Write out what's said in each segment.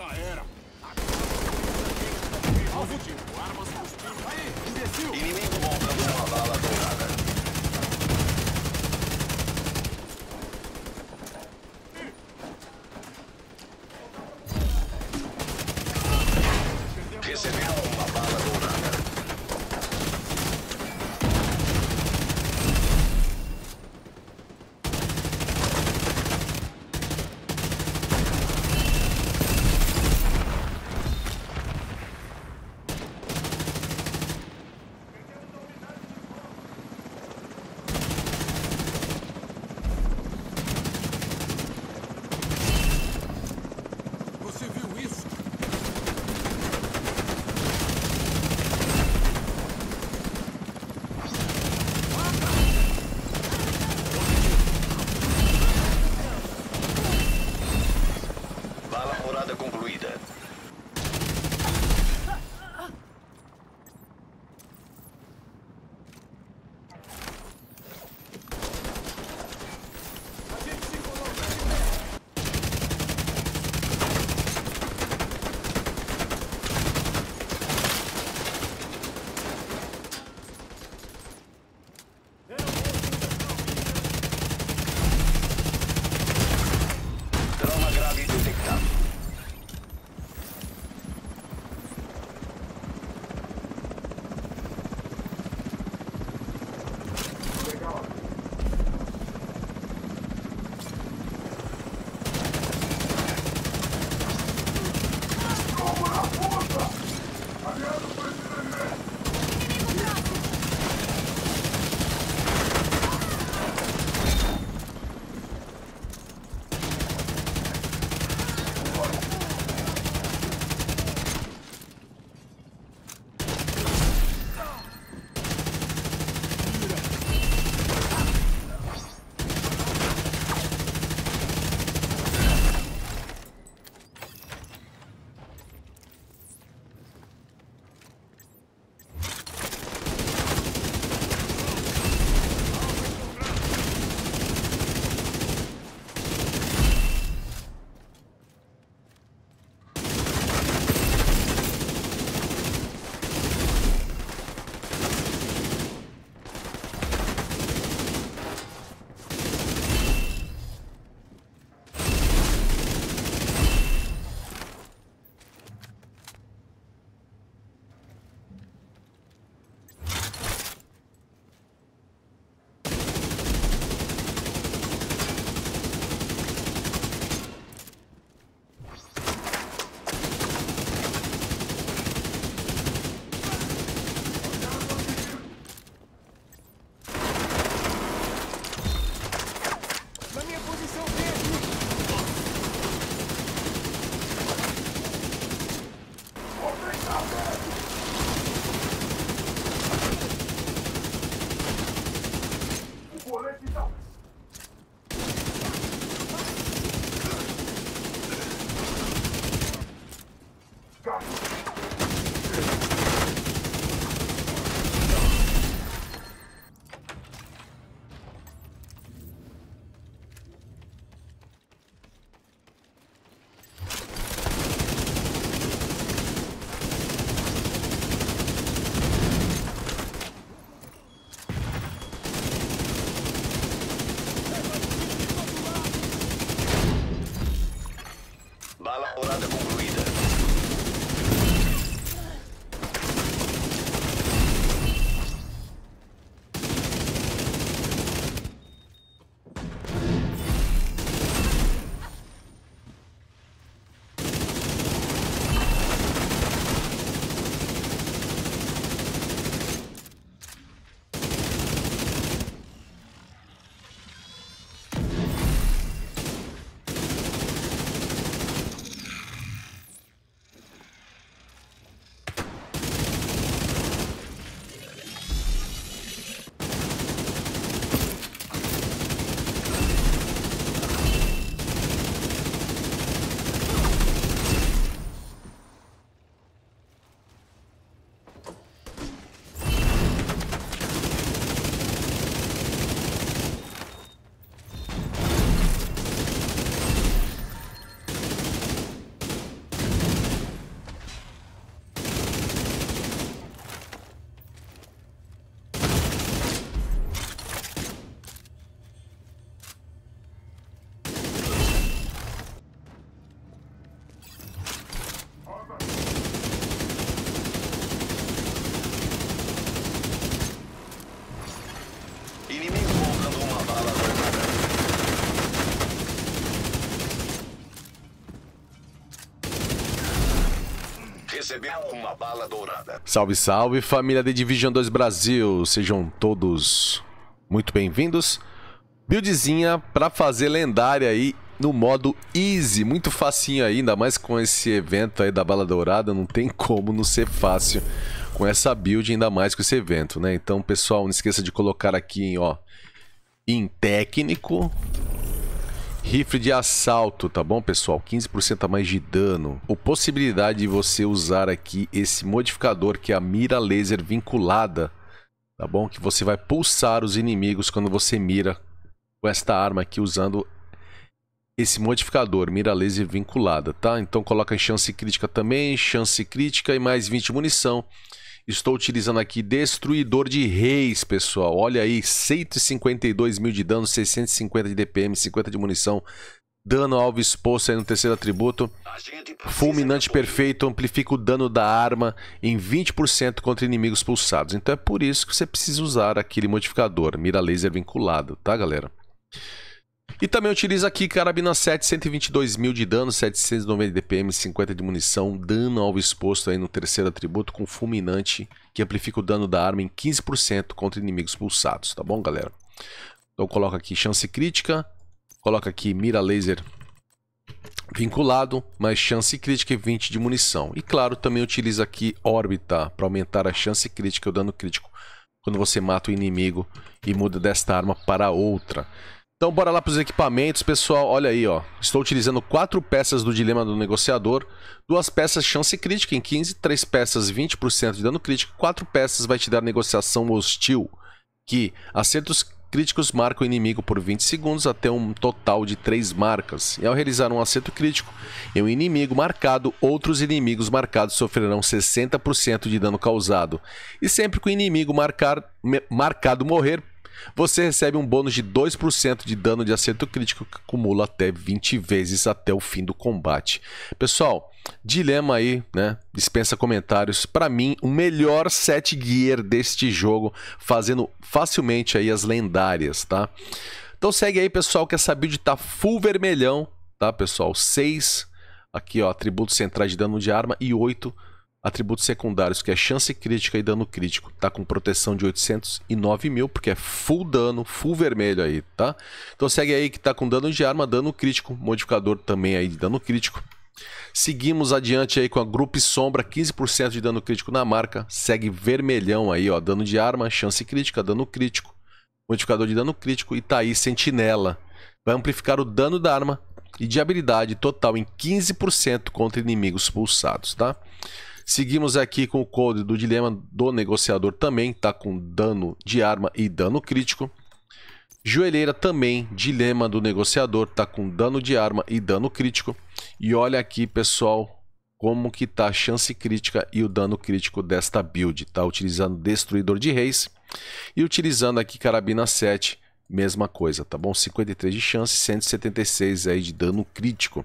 Já era. Agora, armas cuspindo. Aí, imbecil! Inimigo bomba. Got it. recebeu uma bala dourada. Salve, salve, família de Division 2 Brasil. Sejam todos muito bem-vindos. Buildzinha para fazer lendária aí no modo easy, muito facinho aí, ainda mais com esse evento aí da bala dourada, não tem como não ser fácil com essa build, ainda mais com esse evento, né? Então, pessoal, não esqueça de colocar aqui, ó, em técnico, Rifle de assalto, tá bom, pessoal? 15% a mais de dano. Ou possibilidade de você usar aqui esse modificador, que é a mira laser vinculada, tá bom? Que você vai pulsar os inimigos quando você mira com esta arma aqui, usando esse modificador, mira laser vinculada, tá? Então coloca em chance crítica também, chance crítica e mais 20 munição. Estou utilizando aqui Destruidor de Reis, pessoal. Olha aí, 152 mil de dano, 650 de DPM, 50 de munição. Dano alvo exposto aí no terceiro atributo. Fulminante perfeito amplifica o dano da arma em 20% contra inimigos pulsados. Então é por isso que você precisa usar aquele modificador, mira laser vinculado, tá galera? E também utiliza aqui carabina 7, 122 mil de dano, 790 DPM, 50 de munição, dano alvo exposto aí no terceiro atributo com fulminante, que amplifica o dano da arma em 15% contra inimigos pulsados, tá bom, galera? Então coloca aqui chance crítica, coloca aqui mira laser vinculado, mais chance crítica e 20 de munição. E claro, também utiliza aqui órbita para aumentar a chance crítica e o dano crítico quando você mata o inimigo e muda desta arma para outra. Então bora lá para os equipamentos, pessoal. Olha aí, ó. Estou utilizando quatro peças do dilema do negociador, duas peças chance crítica em 15, três peças 20% de dano crítico, quatro peças vai te dar negociação hostil, que acertos críticos marcam o inimigo por 20 segundos até um total de três marcas. E ao realizar um acerto crítico em um inimigo marcado, outros inimigos marcados sofrerão 60% de dano causado. E sempre que o inimigo marcar, marcado morrer, você recebe um bônus de 2% de dano de acerto crítico que acumula até 20 vezes até o fim do combate. Pessoal, dilema aí, né? Dispensa comentários. Para mim, o melhor set gear deste jogo, fazendo facilmente aí as lendárias, tá? Então segue aí, pessoal, que essa build tá full vermelhão, tá, pessoal? 6 aqui, ó, atributos centrais de dano de arma e 8 oito Atributos secundários, que é chance crítica e dano crítico. Tá com proteção de 809 mil, porque é full dano, full vermelho aí, tá? Então segue aí que tá com dano de arma, dano crítico, modificador também aí de dano crítico. Seguimos adiante aí com a Grupo Sombra, 15% de dano crítico na marca. Segue vermelhão aí, ó, dano de arma, chance crítica, dano crítico, modificador de dano crítico e tá aí Sentinela. Vai amplificar o dano da arma e de habilidade total em 15% contra inimigos pulsados, tá? Seguimos aqui com o code do dilema do negociador também, tá com dano de arma e dano crítico. Joelheira também, dilema do negociador, tá com dano de arma e dano crítico. E olha aqui, pessoal, como que tá a chance crítica e o dano crítico desta build, tá? Utilizando Destruidor de Reis e utilizando aqui Carabina 7, mesma coisa, tá bom? 53 de chance, 176 aí de dano crítico.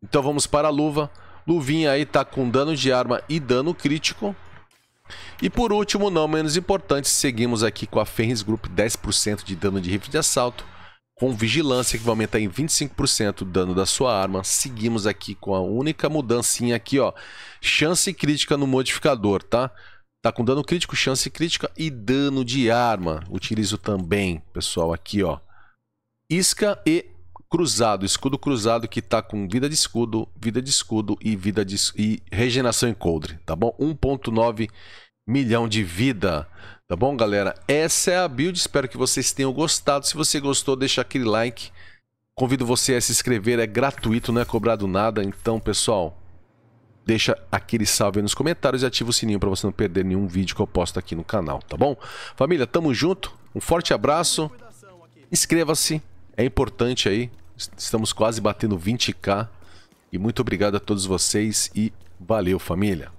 Então vamos para a luva. Luvinha aí tá com dano de arma e dano crítico. E por último, não menos importante, seguimos aqui com a Fenris Group 10% de dano de rifle de assalto, com vigilância que aumenta em 25% o dano da sua arma. Seguimos aqui com a única mudancinha aqui, ó, chance crítica no modificador, tá? Tá com dano crítico, chance crítica e dano de arma. Utilizo também, pessoal, aqui, ó. Isca e cruzado, escudo cruzado que tá com vida de escudo, vida de escudo e vida de e regeneração em coldre, tá bom? 1.9 milhão de vida. Tá bom, galera? Essa é a build, espero que vocês tenham gostado. Se você gostou, deixa aquele like. Convido você a se inscrever, é gratuito, não é cobrado nada. Então, pessoal, deixa aquele salve aí nos comentários e ativa o sininho para você não perder nenhum vídeo que eu posto aqui no canal, tá bom? Família, tamo junto, um forte abraço, inscreva-se é importante aí. Estamos quase batendo 20k. E muito obrigado a todos vocês e valeu, família!